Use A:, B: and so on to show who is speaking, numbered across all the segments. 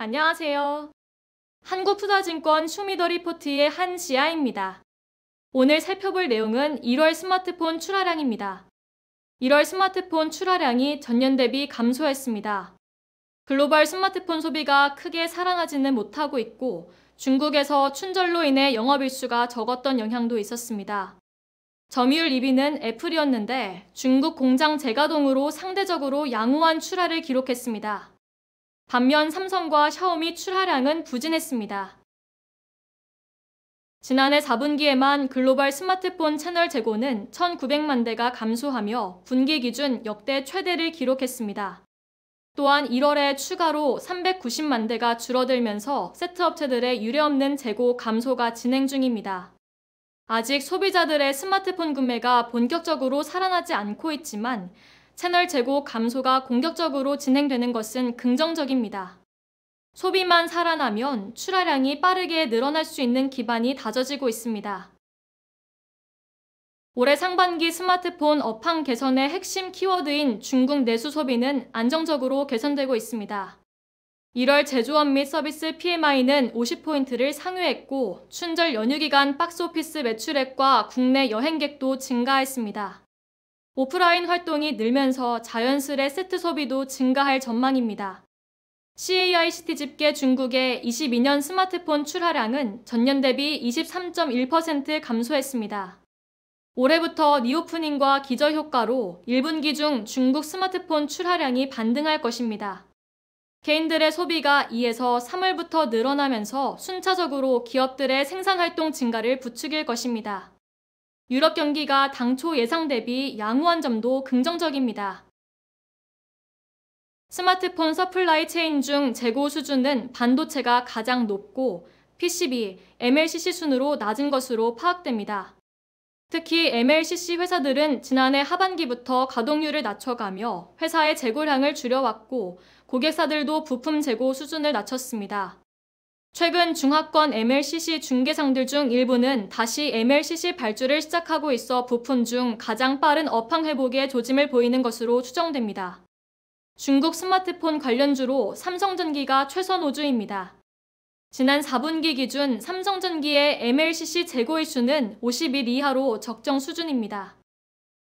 A: 안녕하세요. 한국투자증권 슈미더리포트의 한지아입니다. 오늘 살펴볼 내용은 1월 스마트폰 출하량입니다. 1월 스마트폰 출하량이 전년 대비 감소했습니다. 글로벌 스마트폰 소비가 크게 살아나지는 못하고 있고 중국에서 춘절로 인해 영업일수가 적었던 영향도 있었습니다. 점유율 2위는 애플이었는데 중국 공장 재가동으로 상대적으로 양호한 출하를 기록했습니다. 반면 삼성과 샤오미 출하량은 부진했습니다. 지난해 4분기에만 글로벌 스마트폰 채널 재고는 1,900만 대가 감소하며 분기 기준 역대 최대를 기록했습니다. 또한 1월에 추가로 390만 대가 줄어들면서 세트 업체들의 유례없는 재고 감소가 진행 중입니다. 아직 소비자들의 스마트폰 구매가 본격적으로 살아나지 않고 있지만 채널 재고 감소가 공격적으로 진행되는 것은 긍정적입니다. 소비만 살아나면 출하량이 빠르게 늘어날 수 있는 기반이 다져지고 있습니다. 올해 상반기 스마트폰 업황 개선의 핵심 키워드인 중국 내수 소비는 안정적으로 개선되고 있습니다. 1월 제조업 및 서비스 PMI는 50포인트를 상회했고 춘절 연휴 기간 박스오피스 매출액과 국내 여행객도 증가했습니다. 오프라인 활동이 늘면서 자연스레 세트 소비도 증가할 전망입니다. CAICT 집계 중국의 22년 스마트폰 출하량은 전년 대비 23.1% 감소했습니다. 올해부터 리오프닝과 기저 효과로 1분기 중 중국 스마트폰 출하량이 반등할 것입니다. 개인들의 소비가 2에서 3월부터 늘어나면서 순차적으로 기업들의 생산 활동 증가를 부추길 것입니다. 유럽 경기가 당초 예상 대비 양호한 점도 긍정적입니다. 스마트폰 서플라이 체인 중 재고 수준은 반도체가 가장 높고 PCB, MLCC 순으로 낮은 것으로 파악됩니다. 특히 MLCC 회사들은 지난해 하반기부터 가동률을 낮춰가며 회사의 재고량을 줄여왔고 고객사들도 부품 재고 수준을 낮췄습니다. 최근 중화권 MLCC 중개상들 중 일부는 다시 MLCC 발주를 시작하고 있어 부품 중 가장 빠른 업황 회복의 조짐을 보이는 것으로 추정됩니다. 중국 스마트폰 관련주로 삼성전기가 최선 5주입니다. 지난 4분기 기준 삼성전기의 MLCC 재고 이슈는 50일 이하로 적정 수준입니다.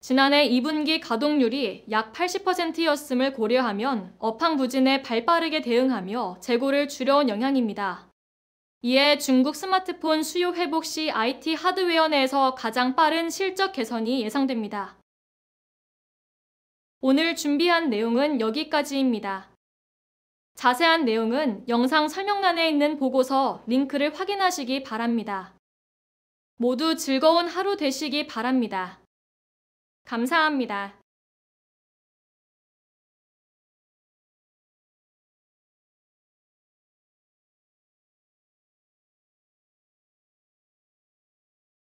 A: 지난해 2분기 가동률이 약 80%였음을 고려하면 업황 부진에 발빠르게 대응하며 재고를 줄여온 영향입니다. 이에 중국 스마트폰 수요 회복 시 IT 하드웨어 내에서 가장 빠른 실적 개선이 예상됩니다. 오늘 준비한 내용은 여기까지입니다. 자세한 내용은 영상 설명란에 있는 보고서 링크를 확인하시기 바랍니다. 모두 즐거운 하루 되시기 바랍니다. 감사합니다.